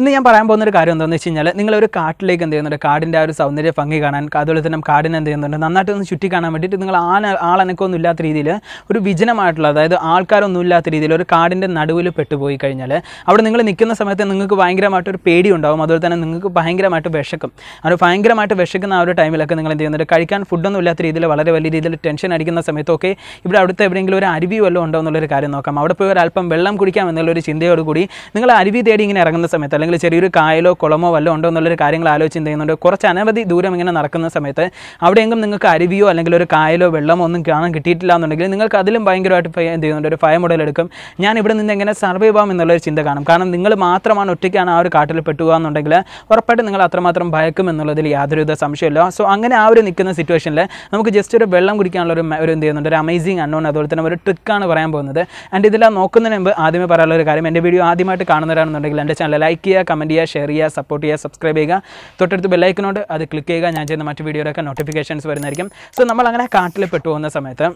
ഇന്ന് ഞാൻ പറയാൻ പോകുന്ന ഒരു കാര്യം എന്താണെന്ന് വെച്ച് കഴിഞ്ഞാൽ നിങ്ങൾ ഒരു കാട്ടിലേക്ക് എന്ത് ചെയ്യുന്നുണ്ട് കാടിൻ്റെ ആ ഒരു സൗന്ദര്യ ഭംഗി കാണാൻ അതുപോലെ തന്നെ കാടിനെ എന്ത് ചെയ്യുന്നുണ്ട് നന്നായിട്ട് ഒന്ന് ചുറ്റി കാണാൻ വേണ്ടിയിട്ട് നിങ്ങൾ ആന ആളനക്കൊന്നും ഇല്ലാത്ത രീതിയിൽ ഒരു വിജനമായിട്ടുള്ള അതായത് ആൾക്കാരൊന്നും ഇല്ലാത്ത രീതിയിൽ ഒരു കാടിൻ്റെ നടുവിൽ പെട്ടുപോയി കഴിഞ്ഞാൽ അവിടെ നിങ്ങൾ നിൽക്കുന്ന സമയത്ത് നിങ്ങൾക്ക് ഭയങ്കരമായിട്ട് ഒരു പേടി ഉണ്ടാവും അതുപോലെ തന്നെ നിങ്ങൾക്ക് ഭയങ്കരമായിട്ട് വിഷക്കും അവർ ഭയങ്കരമായിട്ട് വിഷക്കുന്ന ആ ഒരു ടൈമിലൊക്കെ നിങ്ങൾ എന്ത് ചെയ്യുന്നുണ്ട് കഴിക്കാൻ ഫുഡൊന്നും ഇല്ലാത്ത രീതിയിൽ വളരെ വലിയ രീതിയിൽ ടെൻഷൻ അടിക്കുന്ന സമയത്തൊക്കെ ഇവിടെ അടുത്ത് എവിടെയെങ്കിലും ഒരു അരുവി വല്ലതും ഉണ്ടോ എന്നുള്ളൊരു കാര്യം നോക്കാം അവിടെ പോയി ഒരു അല്പം വെള്ളം കുടിക്കാം എന്നുള്ളൊരു ചിന്തയോടുകൂടി നിങ്ങൾ അരുവി തേടി ഇങ്ങനെ ഇറങ്ങുന്ന സമയത്ത് അല്ലെങ്കിൽ ചെറിയൊരു കായലോ കുളമോ വല്ലോ ഉണ്ടോ എന്നുള്ളൊരു കാര്യങ്ങൾ ആലോചിച്ച് ചെയ്യുന്നുണ്ട് കുറച്ച് അനവധി ദൂരം ഇങ്ങനെ നടക്കുന്ന സമയത്ത് അവിടെയെങ്കിലും നിങ്ങൾക്ക് അരുവിയോ അല്ലെങ്കിൽ ഒരു കായലോ വെള്ളമോ ഒന്നും കാണാൻ കിട്ടിയിട്ടില്ല എന്നുണ്ടെങ്കിൽ നിങ്ങൾക്ക് അതിലും ഭയങ്കരമായിട്ട് എന്ത് ചെയ്യുന്നുണ്ട് ഒരു ഫയ മുടൽ എടുക്കും ഞാൻ ഇവിടെ നിന്ന് എങ്ങനെ സർവൈവ് ആവാം എന്നുള്ളൊരു ചിന്ത കാണും കാരണം നിങ്ങൾ മാത്രമാണ് ഒറ്റയ്ക്കാണ് ആ ഒരു കാട്ടിൽ പെട്ടുക എന്നുണ്ടെങ്കിൽ ഉറപ്പായിട്ട് നിങ്ങൾ അത്രമാത്രം ഭയക്കും എന്നുള്ളതിൽ യാതൊരുവിധ സംശയമില്ല സോ അങ്ങനെ ആ ഒരു നിൽക്കുന്ന സിറ്റുവേഷനിൽ നമുക്ക് ജസ്റ്റ് ഒരു വെള്ളം കുടിക്കാനുള്ള ഒരു എന്ത് ചെയ്യുന്നുണ്ട് ഒരു അമേസിങ് അണ്ണോൺ അതുപോലെ തന്നെ ഒരു ട്രിക്കാണ് പറയാൻ പോകുന്നത് ആൻഡ് ഇതെല്ലാം നോക്കുന്നതിന് മുമ്പ് ആദ്യമേ പറയാനുള്ള ഒരു കാര്യം എൻ്റെ വീഡിയോ ആദ്യമായിട്ട് കാണുന്നവരാണെന്നുണ്ടെങ്കിൽ എൻ്റെ ചാനൽ ലൈക്ക് ചെയ്യുക കമൻറ്റ് ചെയ്യുക ഷെയർ ചെയ്യുക സപ്പോർട്ട് ചെയ്യുക സബ്സ്ക്രൈബ് ചെയ്യുക തൊട്ടടുത്ത് ബെല്ലൈക്കനോട് അത് ക്ലിക്ക് ചെയ്യുക ഞാൻ ചെയ്യുന്ന മറ്റു വീഡിയോയിലൊക്കെ നോട്ടിഫിക്കേഷൻസ് വരുന്നതായിരിക്കും സോ നമ്മൾ അങ്ങനെ കാട്ടിൽ പോകുന്ന സമയത്ത്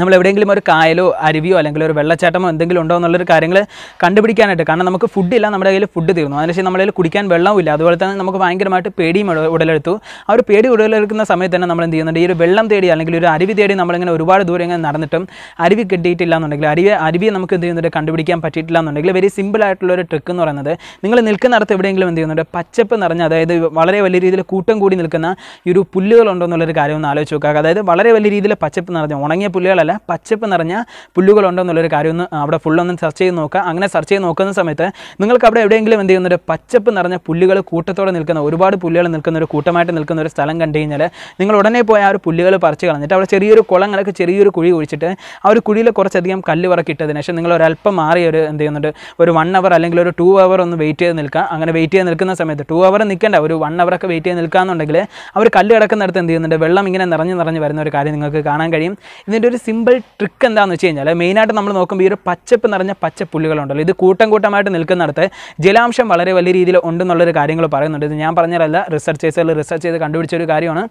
നമ്മൾ എവിടെയെങ്കിലും ഒരു കായലോ അരുവിയോ അല്ലെങ്കിൽ ഒരു വെള്ളച്ചാട്ടമോ എന്തെങ്കിലും ഉണ്ടോ എന്നുള്ളൊരു കാര്യങ്ങൾ കണ്ടുപിടിക്കാനായിട്ട് കാരണം നമുക്ക് ഫുഡില്ല നമ്മുടെ കയ്യിൽ ഫുഡ് തീർന്നു അതിനുശേഷം നമ്മുടെ കയ്യിൽ കുടിക്കാൻ വെള്ളവും ഇല്ല അതുപോലെ തന്നെ നമുക്ക് ഭയങ്കരമായിട്ട് പേടിയും ഉടലെടുത്തു ആ ഒരു പേടി ഉടലെടുക്കുന്ന സമയത്ത് തന്നെ നമ്മൾ എന്ത് ചെയ്യുന്നുണ്ട് ഈ ഒരു വെള്ളം തേടി അല്ലെങ്കിൽ ഒരു അരുവി തേടി നമ്മളിങ്ങനെ ഒരുപാട് ദൂരം ഇങ്ങനെ നടന്നിട്ടും അരുവി കിട്ടിയിട്ടില്ല എന്നുണ്ടെങ്കിൽ അരുവി അരുവിയെ നമുക്ക് എന്ത് ചെയ്യുന്നുണ്ട് കണ്ടുപിടിക്കാൻ പറ്റിയിട്ടില്ല എന്നുണ്ടെങ്കിൽ വെരി സിമ്പിൾ ആയിട്ടുള്ള ഒരു ട്രിക്ക് എന്ന് പറയുന്നത് നിങ്ങൾ നിൽക്കുന്നിടത്ത് എവിടെയെങ്കിലും എന്ത് ചെയ്യുന്നുണ്ട് പച്ചപ്പ് നിറഞ്ഞ അതായത് വളരെ വലിയ രീതിയിൽ കൂട്ടം കൂടി നിൽക്കുന്ന ഈ ഒരു പുല്ലുകളുണ്ടോ എന്നുള്ളൊരു കാര്യം ഒന്ന് ആലോചിച്ച് നോക്കുക അതായത് വളരെ വലിയ രീതിയിൽ പച്ചപ്പ് നിറഞ്ഞ ഉണങ്ങിയ പുല്ലുകൾ അല്ല പച്ചപ്പ് നിറഞ്ഞ പുല്ലുകളുണ്ടോ എന്നുള്ളൊരു കാര്യം ഒന്ന് അവിടെ ഫുള്ളൊന്ന് സെർച്ച് ചെയ്ത് നോക്കുക അങ്ങനെ സെർച്ച് ചെയ്ത് നോക്കുന്ന സമയത്ത് നിങ്ങൾക്ക് അവിടെ എവിടെയെങ്കിലും എന്ത് ചെയ്യുന്ന ഒരു പച്ചപ്പ് നിറഞ്ഞ പുല്ലുകൾ കൂട്ടത്തോടെ നിൽക്കുന്ന ഒരുപാട് പുല്ലുകൾ നിൽക്കുന്ന ഒരു കൂട്ടമായിട്ട് നിൽക്കുന്ന ഒരു സ്ഥലം കണ്ടു കഴിഞ്ഞാൽ നിങ്ങൾ ഉടനെ പോയി ആ ഒരു പുല്ലുകൾ പറിച്ച് കളഞ്ഞിട്ട് അവിടെ ചെറിയൊരു കുളങ്ങളൊക്കെ ചെറിയൊരു കുഴി കുഴിച്ചിട്ട് ആ ഒരു കുഴിയിൽ കുറച്ചധികം കല്ല് പറക്കിട്ടതിന് ശേഷം നിങ്ങൾ ഒരല്പം മാറി ഒരു എന്ത് ചെയ്യുന്നുണ്ട് ഒരു വൺ അവർ അല്ലെങ്കിൽ ഒരു ടു അവർ ഒന്ന് വെയിറ്റ് ചെയ്ത് നിൽക്കുക അങ്ങനെ വെയിറ്റ് ചെയ്ത് നിൽക്കുന്ന സമയത്ത് ടു അവർ നിൽക്കേണ്ട ഒരു വൺ അവറൊക്കെ വെയിറ്റ് ചെയ്ത് നിൽക്കുകയെന്നുണ്ടെങ്കിൽ അവർ കല്ല് കിടക്കുന്നിടത്ത് എന്ത് ചെയ്യുന്നുണ്ട് വെള്ളം ഇങ്ങനെ നിറഞ്ഞ് നിറഞ്ഞ് വരുന്ന ഒരു കാര്യം നിങ്ങൾക്ക് കാണാൻ കഴിയും ഇതിൻ്റെ ഒരു സിമ്പിൾ ട്രിക്ക് എന്താണെന്ന് വെച്ച് കഴിഞ്ഞാൽ മെയിനായിട്ട് നമ്മൾ നോക്കുമ്പോൾ ഈ ഒരു പച്ചപ്പ് നിറഞ്ഞ പച്ചപ്പുല്ലുകളുണ്ടല്ലോ ഇത് കൂട്ടം കൂട്ടമായിട്ട് നിൽക്കുന്നിടത്ത് ജലാംശം വളരെ വലിയ രീതിയിൽ ഉണ്ടെന്നുള്ളൊരു കാര്യങ്ങൾ പറയുന്നുണ്ട് ഇത് ഞാൻ പറഞ്ഞതല്ല റിസർച്ചേഴ്സുകൾ റിസർച്ച് ചെയ്ത് കണ്ടുപിടിച്ച ഒരു കാര്യമാണ്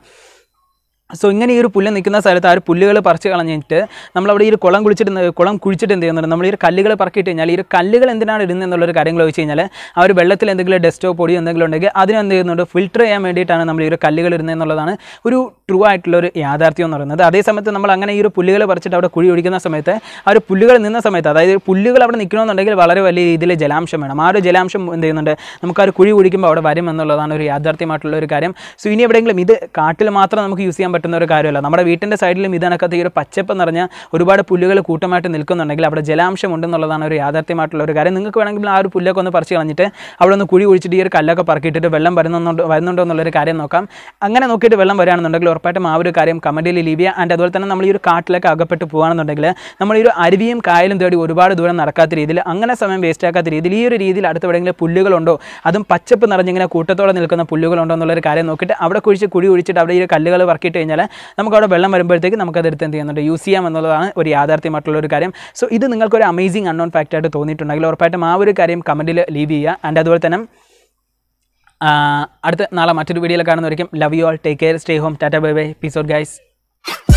സോ ഇങ്ങനെ ഈ ഒരു പുല്ല് നിൽക്കുന്ന സ്ഥലത്ത് ആ ഒരു പുല്ലുകൾ പറിച്ച് കളഞ്ഞിട്ട് നമ്മളവിടെ ഈ ഒരു കുളം കുളിച്ചിട്ട് കുളം കുഴിച്ചിട്ട് എന്ത് ചെയ്യുന്നുണ്ട് നമ്മൾ ഈ ഒരു കല്ലുകൾ പറക്കിയിട്ട് കഴിഞ്ഞാൽ ഈ ഒരു കല്ലുകൾ എന്തിനാണ് ഇടുന്നത് എന്നുള്ളൊരു കാര്യങ്ങൾ ചോദിച്ചു കഴിഞ്ഞാൽ ആ ഒരു വെള്ളത്തിൽ എന്തെങ്കിലും ഡെസ്റ്റോ പൊടിയോ എന്തെങ്കിലും ഉണ്ടെങ്കിൽ അതിനെ ചെയ്യുന്നുണ്ട് ഫിൽറ്റർ ചെയ്യാൻ വേണ്ടിയിട്ടാണ് നമ്മൾ ഈ ഒരു കല്ലുകൾ ഇടുന്നത് എന്നുള്ളതാണ് ഒരു ട്രൂ ആയിട്ടുള്ള ഒരു യാഥാർത്ഥ്യം എന്ന് പറയുന്നത് അതേസമയത്ത് നമ്മൾ അങ്ങനെ ഈ ഒരു പുല്ലുകൾ പറിച്ചിട്ട് അവിടെ കുഴി ഒഴിക്കുന്ന സമയത്ത് ആ ഒരു പുല്ലുകൾ നിന്ന സമയത്ത് അതായത് പുല്ലുകൾ അവിടെ നിൽക്കണമെന്നുണ്ടെങ്കിൽ വളരെ വലിയ രീതിയിൽ ജലാംശം വേണം ആ ഒരു ജലാംശം എന്ത് ചെയ്യുന്നുണ്ട് നമുക്ക് ആ ഒരു കുഴി കുഴിക്കുമ്പോൾ അവിടെ വരും എന്നുള്ളതാണ് ഒരു യാഥാർത്ഥ്യമായിട്ടുള്ള ഒരു കാര്യം സോ ഇനി എവിടെയെങ്കിലും ഇത് കാട്ടിൽ മാത്രം നമുക്ക് യൂസ് ചെയ്യാൻ പറ്റുന്ന ഒരു കാര്യമല്ല നമ്മുടെ വീട്ടിൻ്റെ സൈഡിലും ഇതിനകത്ത് ഈ ഒരു പച്ചപ്പ് നിറഞ്ഞ ഒരുപാട് പുല്ലുകൾ കൂട്ടമായിട്ട് നിൽക്കുന്നുണ്ടെങ്കിൽ അവിടെ ജലാംശം ഉണ്ടെന്നുള്ളതാണ് ഒരു യാഥാർത്ഥ്യമായിട്ടുള്ള ഒരു കാര്യം നിങ്ങൾക്ക് വേണമെങ്കിൽ ആ ഒരു പുല്ലൊക്കെ ഒന്ന് പറിച്ച് കളഞ്ഞിട്ട് അവിടെ ഒന്ന് കുഴി ഒഴിച്ചിട്ട് ഈ ഒരു കല്ലൊക്കെ പറക്കിയിട്ടിട്ട് വെള്ളം വരുന്നുണ്ടോ വരുന്നുണ്ടോ എന്നുള്ളൊരു കാര്യം നോക്കാം അങ്ങനെ നോക്കിയിട്ട് വെള്ളം വരികയാണെന്നുണ്ടെങ്കിൽ ഉറപ്പായിട്ടും ആ ഒരു കാര്യം കമൻറ്റിൽ ലിവിയ ആൻഡ് അതുപോലെ തന്നെ നമ്മൾ ഈ ഒരു കാട്ടിലൊക്കെ അകപ്പെട്ട് പോകുകയാണെന്നുണ്ടെങ്കിൽ നമ്മൾ ഈ ഒരു അരുവിയും കായലും തേടി ഒരുപാട് ദൂരം നടക്കാത്ത രീതിയിൽ അങ്ങനെ സമയം വേസ്റ്റ് ആക്കാത്ത രീതിയിൽ ഈ ഒരു രീതിയിൽ അടുത്ത് എവിടെയെങ്കിലും പുല്ലുകളുണ്ടോ അതും പച്ചപ്പ് നിറഞ്ഞിങ്ങനെ കൂട്ടത്തോടെ നിൽക്കുന്ന പുല്ലുകളുണ്ടോ എന്നുള്ളൊരു കാര്യം നോക്കിയിട്ട് അവിടെ കുഴിച്ച് കുഴി ഒഴിച്ചിട്ട് അവിടെ ഈ കല്ലുകൾ വർക്കിയിട്ട് കഴിഞ്ഞാൽ നമുക്കവിടെ അവിടെ വെള്ളം വരുമ്പോഴത്തേക്ക് നമുക്കത് എടുത്ത് എന്ത് ചെയ്യുന്നുണ്ട് യൂസ് ചെയ്യാം എന്നുള്ളതാണ് ഒരു യാഥാർത്ഥ്യമായിട്ടുള്ള ഒരു കാര്യം സോ ഇത് നിങ്ങൾക്കൊരു അമേസിംഗ് അൺനോൺ ഫാക്റ്റായിട്ട് തോന്നിയിട്ടുണ്ടെങ്കിൽ ഉറപ്പായിട്ടും ആ ഒരു കാര്യം കമൻറ്റിൽ ലീവ് ചെയ്യുക ആൻഡ് അതുപോലെ തന്നെ അടുത്ത നാളെ മറ്റൊരു വീഡിയോയിൽ കാണുന്നവരിക്കും love you all take care stay home tata bye bye peace out guys